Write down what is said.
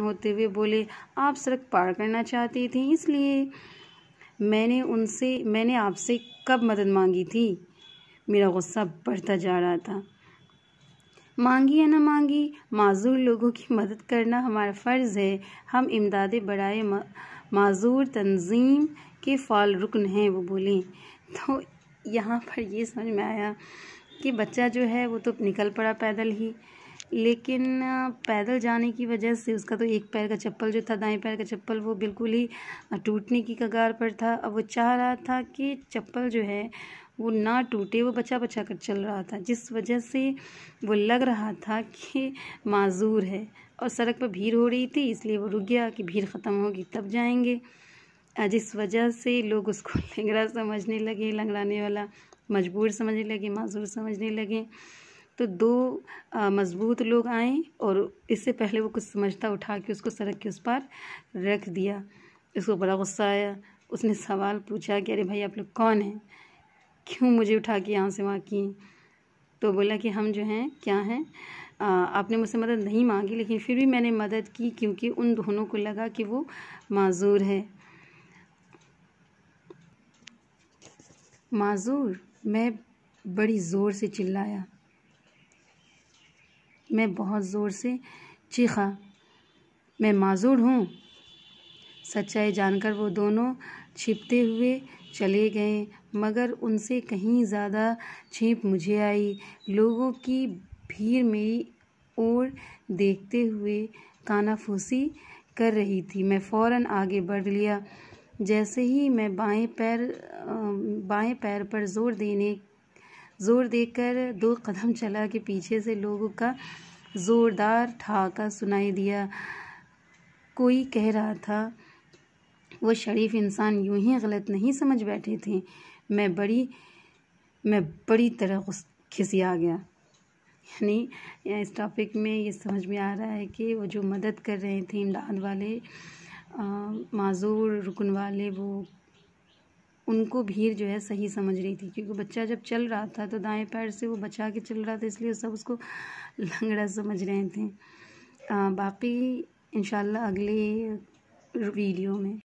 होते हुए बोले आप सड़क पार करना चाहती थी इसलिए मैंने उनसे मैंने आपसे कब मदद मांगी थी मेरा गुस्सा बढ़ता जा रहा था मांगी या ना मांगी माजूर लोगों की मदद करना हमारा फ़र्ज़ है हम इमदाद बड़ाए माजूर तंजीम के फाल रुकन हैं वो बोले तो यहाँ पर ये समझ में आया कि बच्चा जो है वो तो निकल पड़ा पैदल ही लेकिन पैदल जाने की वजह से उसका तो एक पैर का चप्पल जो था दाएं पैर का चप्पल वो बिल्कुल ही टूटने की कगार पर था अब वो चाह रहा था कि चप्पल जो है वो ना टूटे वो बचा बचा कर चल रहा था जिस वजह से वो लग रहा था कि माजूर है और सड़क पर भीड़ हो रही थी इसलिए वो रुक गया कि भीड़ ख़त्म होगी तब जाएंगे जिस वजह से लोग उसको लंगड़ा समझने लगे लंगड़ाने वाला मजबूर समझने लगे माजूर समझने लगे तो दो मज़बूत लोग आए और इससे पहले वो कुछ समझता उठा के उसको सड़क के उस पार रख दिया इसको बड़ा गुस्सा आया उसने सवाल पूछा कि अरे भाई आप लोग कौन हैं क्यों मुझे उठा के यहाँ से वहाँ की तो बोला कि हम जो हैं क्या हैं आपने मुझसे मदद नहीं मांगी लेकिन फिर भी मैंने मदद की क्योंकि उन दोनों को लगा कि वो माजूर है माजूर मैं बड़ी ज़ोर से चिल्लाया मैं बहुत ज़ोर से चीखा मैं माजूर हूँ सच्चाई जानकर वो दोनों छिपते हुए चले गए मगर उनसे कहीं ज़्यादा छीप मुझे आई लोगों की भीड़ मेरी ओर देखते हुए कानाफूसी कर रही थी मैं फ़ौरन आगे बढ़ लिया जैसे ही मैं बाएं पैर बाएं पैर पर जोर देने ज़ोर देकर दो कदम चला के पीछे से लोगों का ज़ोरदार ठहाका सुनाई दिया कोई कह रहा था वो शरीफ इंसान यूं ही गलत नहीं समझ बैठे थे मैं बड़ी मैं बड़ी तरह खिसिया गया यानी इस टॉपिक में ये समझ में आ रहा है कि वो जो मदद कर रहे थे इमदाद वाले माजूर रुकन वाले वो उनको भीड़ जो है सही समझ रही थी क्योंकि बच्चा जब चल रहा था तो दाएं पैर से वो बचा के चल रहा था इसलिए सब उसको लंगड़ा समझ रहे थे बाकी इन अगले वीडियो में